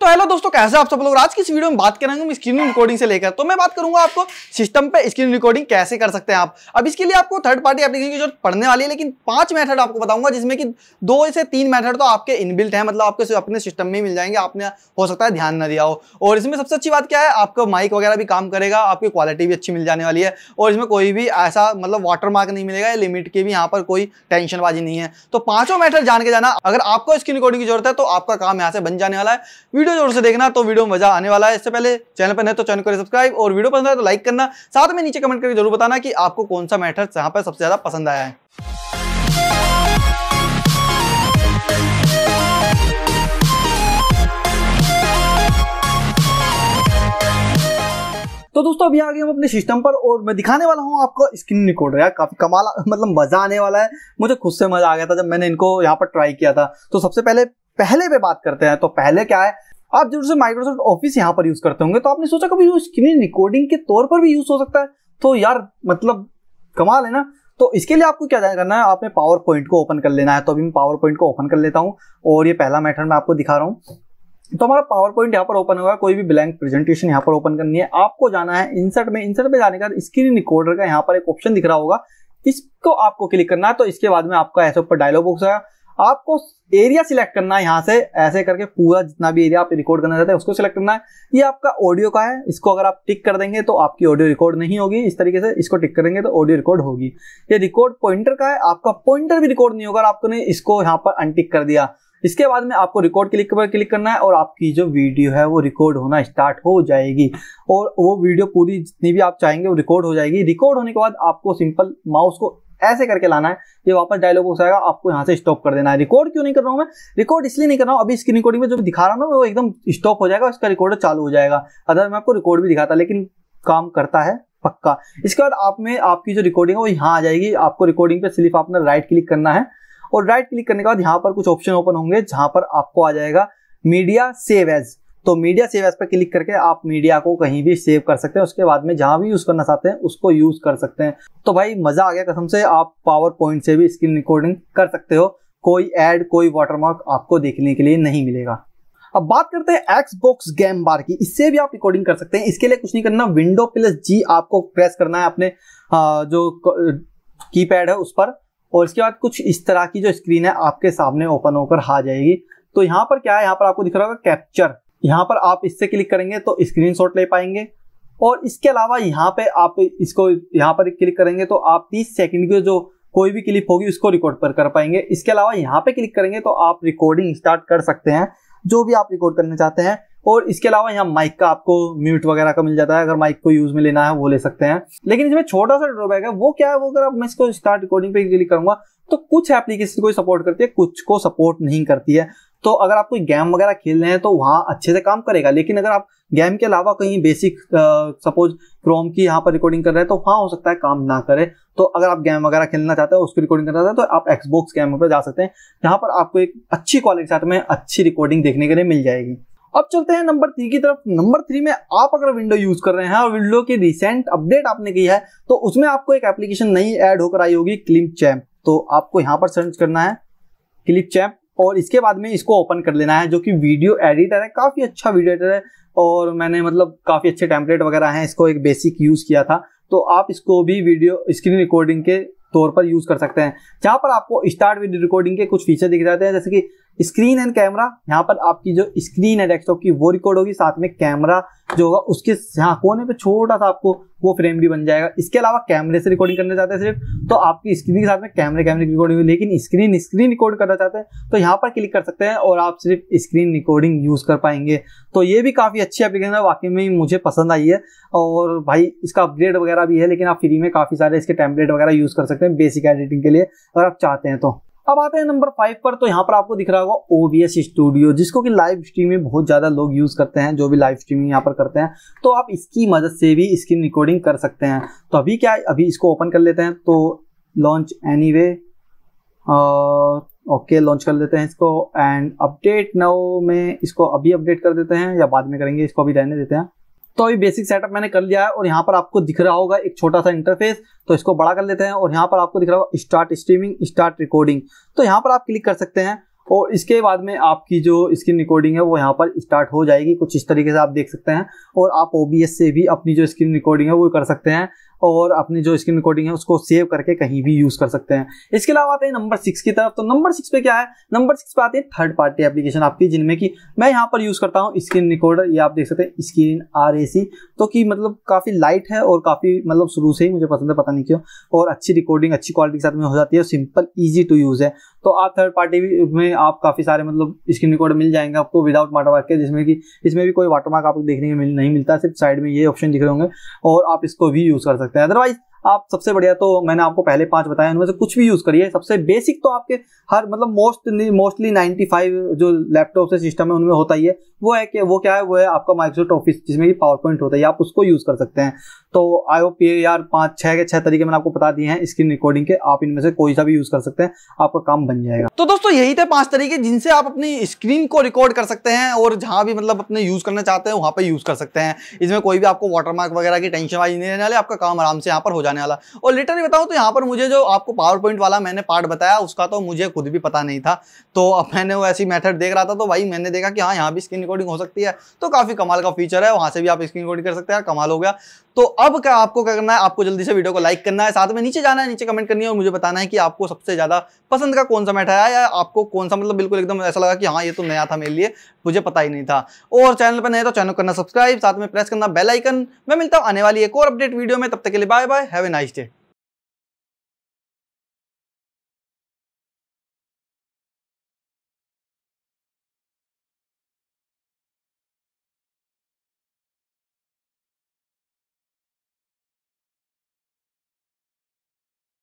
तो हेलो दोस्तों कैसे आप सब लोग आज की इस वीडियो में बात करेंगे हम स्क्रीन रिकॉर्डिंग से लेकर तो मैं बात करूंगा आपको सिस्टम पे स्क्रीन रिकॉर्डिंग कैसे कर सकते हैं आप अब इसके लिए आपको थर्ड पार्टी एप्लीकेशन की जरूरत पड़ने वाली है लेकिन पांच मेथड आपको बताऊंगा जिसमें कि दो से तीन मैथड तो आपके इनबिल्ट है मतलब आपके अपने सिस्टम में मिल जाएंगे आपने हो सकता है ध्यान न दिया हो और इसमें सबसे अच्छी बात क्या है आपका माइक वगैरह भी काम करेगा आपकी क्वालिटी भी अच्छी मिल जाने वाली है और इसमें कोई भी ऐसा मतलब वाटर मार्क नहीं मिलेगा लिमिट की भी यहाँ पर कोई टेंशनबाजी नहीं है तो पांचों मैथड जान के जाना अगर आपको स्क्रीन रिकॉर्डिंग की जरूरत है तो आपका काम यहाँ से बन जाने वाला है वीडियो वीडियो जोर से देखना तो वीडियो में मजा आने वाला है इससे पहले चैनल पर नहीं तो चैनल को सब्सक्राइब और वीडियो पसंद आए तो लाइक करना साथ में नीचे कमेंट करके जरूर बताना कि आपको कौन सा मैटर यहाँ पर सबसे ज्यादा पसंद आया है तो दोस्तों अभी आ गए हम अपने सिस्टम पर और मैं दिखाने वाला हूं आपको स्क्रीन रिकॉर्डर यार काफी कमाल मतलब मजा आने वाला है मुझे खुद से मजा आ गया था जब मैंने इनको यहां पर ट्राई किया था तो सबसे पहले पहले पे बात करते हैं तो पहले क्या है आप जरूर से माइक्रोसॉफ्ट ऑफिस यहाँ पर यूज करते होंगे तो आपने सोचा कभी स्क्रीन रिकॉर्डिंग के तौर पर भी यूज हो सकता है तो यार मतलब कमाल है ना तो इसके लिए आपको क्या करना है आपने पावर पॉइंट को ओपन कर लेना है तो अभी मैं पावर पॉइंट को ओपन कर लेता हूँ और ये पहला मेथड मैं आपको दिखा रहा हूँ तो हमारा पावर पॉइंट यहाँ पर ओपन होगा कोई भी ब्लैंक प्रेजेंटेशन यहाँ पर ओपन करनी है आपको जाना है इंसर्ट में इंसर्ट में जाने का स्क्रीन रिकॉर्डर का यहाँ पर एक ऑप्शन दिख रहा होगा इसको आपको क्लिक करना है तो इसके बाद में आपका ऐसे ऊपर डायलॉग बॉक्स आएगा आपको एरिया सिलेक्ट करना है यहाँ से ऐसे करके पूरा जितना भी एरिया आप रिकॉर्ड करना चाहते हैं उसको सिलेक्ट करना है ये आपका ऑडियो का है इसको अगर आप टिक कर देंगे तो आपकी ऑडियो रिकॉर्ड नहीं होगी इस तरीके से इसको टिक करेंगे तो ऑडियो रिकॉर्ड होगी ये रिकॉर्ड पॉइंटर का है आपका पॉइंटर भी रिकॉर्ड नहीं होगा आपने इसको यहाँ पर अनटिक कर दिया इसके बाद में आपको रिकॉर्ड क्लिक पर क्लिक करना है और आपकी जो वीडियो है वो रिकॉर्ड होना स्टार्ट हो जाएगी और वो वीडियो पूरी जितनी भी आप चाहेंगे वो रिकॉर्ड हो जाएगी रिकॉर्ड होने के बाद आपको सिंपल माउस को ऐसे करके लाना है ये वापस डायलॉग हो जाएगा आपको यहाँ से स्टॉप कर देना है रिकॉर्ड क्यों नहीं कर रहा हूँ मैं रिकॉर्ड इसलिए नहीं कर रहा हूँ अभी स्क्रीन रिकॉर्डिंग में जो दिखा रहा हूँ वो एकदम स्टॉप हो जाएगा उसका रिकॉर्ड चालू हो जाएगा अदर मैं आपको रिकॉर्ड भी दिखाता लेकिन काम करता है पक्का इसके बाद आप में आपकी जो रिकॉर्डिंग है वो यहाँ आ जाएगी आपको रिकॉर्डिंग पे सिर्फ आपने राइट क्लिक करना है और राइट क्लिक करने के बाद यहाँ पर कुछ ऑप्शन ओपन होंगे जहां पर आपको आ जाएगा मीडिया सेव एज तो मीडिया सेव एस पर क्लिक करके आप मीडिया को कहीं भी सेव कर सकते हैं उसके बाद में जहां भी यूज करना चाहते हैं उसको यूज कर सकते हैं तो भाई मजा आ गया कसम से आप पावर पॉइंट से भी स्क्रीन रिकॉर्डिंग कर सकते हो कोई एड कोई वाटरमार्क आपको देखने के लिए नहीं मिलेगा अब बात करते हैं एक्सबॉक्स गेम बार की इससे भी आप रिकॉर्डिंग कर सकते हैं इसके लिए कुछ नहीं करना विंडो प्लस जी आपको प्रेस करना है अपने जो की पैड है उस पर और इसके बाद कुछ इस तरह की जो स्क्रीन है आपके सामने ओपन होकर आ जाएगी तो यहाँ पर क्या है यहाँ पर आपको दिख रहा होगा कैप्चर यहाँ पर आप इससे क्लिक करेंगे तो स्क्रीन ले पाएंगे और इसके अलावा यहाँ पे आप इसको यहाँ पर क्लिक करेंगे तो आप 30 सेकंड की जो कोई भी क्लिप होगी उसको रिकॉर्ड पर कर पाएंगे इसके अलावा यहाँ पे क्लिक करेंगे तो आप रिकॉर्डिंग स्टार्ट कर सकते हैं जो भी आप रिकॉर्ड करना चाहते हैं और इसके अलावा यहाँ माइक का आपको म्यूट वगैरह का मिल जाता है अगर माइक को यूज में लेना है वो ले सकते हैं लेकिन इसमें छोटा सा ड्रॉबैक है वो क्या है वो अगर मैं इसको स्टार्ट रिकॉर्डिंग पे क्लिक करूंगा तो कुछ एप्लीकेशन को सपोर्ट करती है कुछ को सपोर्ट नहीं करती है तो अगर आप कोई गेम वगैरह खेल रहे हैं तो वहाँ अच्छे से काम करेगा लेकिन अगर आप गेम के अलावा कहीं बेसिक सपोज क्रोम की यहाँ पर रिकॉर्डिंग कर रहे हैं तो वहाँ हो सकता है काम ना करे तो अगर आप गेम वगैरह खेलना चाहते हैं उसकी रिकॉर्डिंग करना चाहते हैं तो आप एक्सबॉक्स गेम पर जा सकते हैं जहाँ पर आपको एक अच्छी क्वालिटी साथ में अच्छी रिकॉर्डिंग देखने के लिए मिल जाएगी अब चलते हैं नंबर थ्री की तरफ नंबर थ्री में आप अगर विंडो यूज कर रहे हैं और विंडो की रिसेंट अपडेट आपने की है तो उसमें आपको एक एप्लीकेशन नई ऐड होकर आई होगी क्लिप चैम्प तो आपको यहाँ पर सर्च करना है क्लिप चैम्प और इसके बाद में इसको ओपन कर लेना है जो कि वीडियो एडिटर है काफ़ी अच्छा वीडियो एडिटर है और मैंने मतलब काफ़ी अच्छे टेम्पलेट वगैरह हैं इसको एक बेसिक यूज़ किया था तो आप इसको भी वीडियो स्क्रीन रिकॉर्डिंग के तौर पर यूज़ कर सकते हैं जहाँ पर आपको स्टार्ट विद रिकॉर्डिंग के कुछ फीचर दिख जाते हैं जैसे कि स्क्रीन एंड कैमरा यहाँ पर आपकी जो स्क्रीन है डेस्कटॉप की वो रिकॉर्ड होगी साथ में कैमरा जो होगा उसके यहाँ कोने पे छोटा सा आपको वो फ्रेम भी बन जाएगा इसके अलावा कैमरे से रिकॉर्डिंग करना चाहते हैं सिर्फ तो आपकी स्क्रीन के साथ में कैमरे कैमरे की रिकॉर्डिंग लेकिन स्क्रीन स्क्रीन रिकॉर्ड करना चाहते हैं तो यहाँ पर क्लिक कर सकते हैं और आप सिर्फ स्क्रीन रिकॉर्डिंग यूज कर पाएंगे तो ये भी काफ़ी अच्छी एप्लीकेशन है वाकई में मुझे पसंद आई है और भाई इसका अपग्रेड वगैरह भी है लेकिन आप फ्री में काफ़ी सारे इसके टेम्पलेट वगैरह यूज कर सकते हैं बेसिक एडिटिंग के लिए अगर आप चाहते हैं तो अब आते हैं नंबर फाइव पर तो यहाँ पर आपको दिख रहा होगा ओबीएस स्टूडियो जिसको कि लाइव स्ट्रीमिंग बहुत ज़्यादा लोग यूज़ करते हैं जो भी लाइव स्ट्रीमिंग यहाँ पर करते हैं तो आप इसकी मदद से भी स्क्रीन रिकॉर्डिंग कर सकते हैं तो अभी क्या है अभी इसको ओपन कर लेते हैं तो launch anyway okay launch कर लेते हैं इसको एंड अपडेट नाउ में इसको अभी अपडेट कर देते हैं या बाद में करेंगे इसको अभी रहने देते हैं तो अभी बेसिक सेटअप मैंने कर लिया है और यहाँ पर आपको दिख रहा होगा एक छोटा सा इंटरफेस तो इसको बड़ा कर लेते हैं और यहाँ पर आपको दिख रहा होगा स्टार्ट स्ट्रीमिंग स्टार्ट रिकॉर्डिंग तो यहाँ पर आप क्लिक कर सकते हैं और इसके बाद में आपकी जो स्क्रीन रिकॉर्डिंग है वो यहाँ पर स्टार्ट हो जाएगी कुछ इस तरीके से आप देख सकते हैं और आप ओ से भी अपनी जो स्क्रीन रिकॉर्डिंग है वो कर सकते हैं और अपनी जो स्क्रीन रिकॉर्डिंग है उसको सेव करके कहीं भी यूज कर सकते हैं इसके अलावा आते हैं नंबर सिक्स की तरफ तो नंबर सिक्स पे क्या है नंबर सिक्स पे आते हैं थर्ड पार्टी एप्लीकेशन आपकी जिनमें कि मैं यहाँ पर यूज करता हूँ स्क्रीन रिकॉर्डर ये आप देख सकते हैं स्क्रीन आर तो कि मतलब काफी लाइट है और काफी मतलब शुरू से ही मुझे पसंद है पता नहीं क्यों और अच्छी रिकॉर्डिंग अच्छी क्वालिटी के साथ में हो जाती है सिंपल ईजी टू यूज है तो आप थर्ड पार्टी में आप काफी सारे मतलब स्क्रीन रिकॉर्ड मिल जाएंगे आपको विदाउट वाटरमार्क के जिसमें कि इसमें भी कोई वाटरमार्क आपको देखने को नहीं मिलता सिर्फ साइड में ये ऑप्शन दिख रहे होंगे और आप इसको भी यूज कर सकते सकते हैं अदरवाइज आप सबसे बढ़िया तो मैंने आपको पहले पांच बताया उनमें से कुछ भी यूज करिए सबसे बेसिक तो आपके हर मतलब मोस्ट मोस्टली 95 जो लैपटॉप से सिस्टम है उनमें होता ही है वो है कि वो क्या है वो है आपका माइक्रोसॉफ्ट ऑफिस जिसमें कि पावर पॉइंट होता है आप उसको यूज कर सकते हैं तो आई होप ये यार पांच छह के छह तरीके मैंने आपको बता दिए हैं स्क्रीन रिकॉर्डिंग के आप इनमें से कोई सा भी यूज कर सकते हैं आपका काम बन जाएगा तो दोस्तों यही थे पांच तरीके जिनसे आप अपनी स्क्रीन को रिकॉर्ड कर सकते हैं और जहां भी मतलब अपने यूज करना चाहते हैं वहां पर यूज कर सकते हैं इसमें कोई भी आपको वाटरमार्क वगैरह की टेंशन वाली नहीं रहने वाले आपका काम आराम से यहाँ पर हो जाए जाने वाला और लिटरली बताऊँ तो यहाँ पर मुझे जो आपको पावर पॉइंट वाला मैंने पार्ट बताया उसका तो मुझे खुद भी पता नहीं था तो मैंने वो ऐसी मैथड देख रहा था तो भाई मैंने देखा कि हाँ यहाँ भी स्क्रीन रिकॉर्डिंग हो सकती है तो काफ़ी कमाल का फीचर है वहाँ से भी आप स्क्रीन रिकॉर्डिंग कर सकते हैं कमाल हो गया तो अब क्या आपको क्या करना है आपको जल्दी से वीडियो को लाइक करना है साथ में नीचे जाना है नीचे कमेंट करनी है और मुझे बताना है कि आपको सबसे ज़्यादा पसंद का कौन सा मैट आया या आपको कौन सा मतलब बिल्कुल एकदम ऐसा लगा कि हाँ ये तो नया था मेरे लिए मुझे पता ही नहीं था और चैनल पर नए तो चैनल करना सब्सक्राइब साथ में प्रेस करना बेलाइकन मैं मिलता हूँ आने वाली एक और अपडेट वीडियो में तब तक के लिए bye bye have a nice day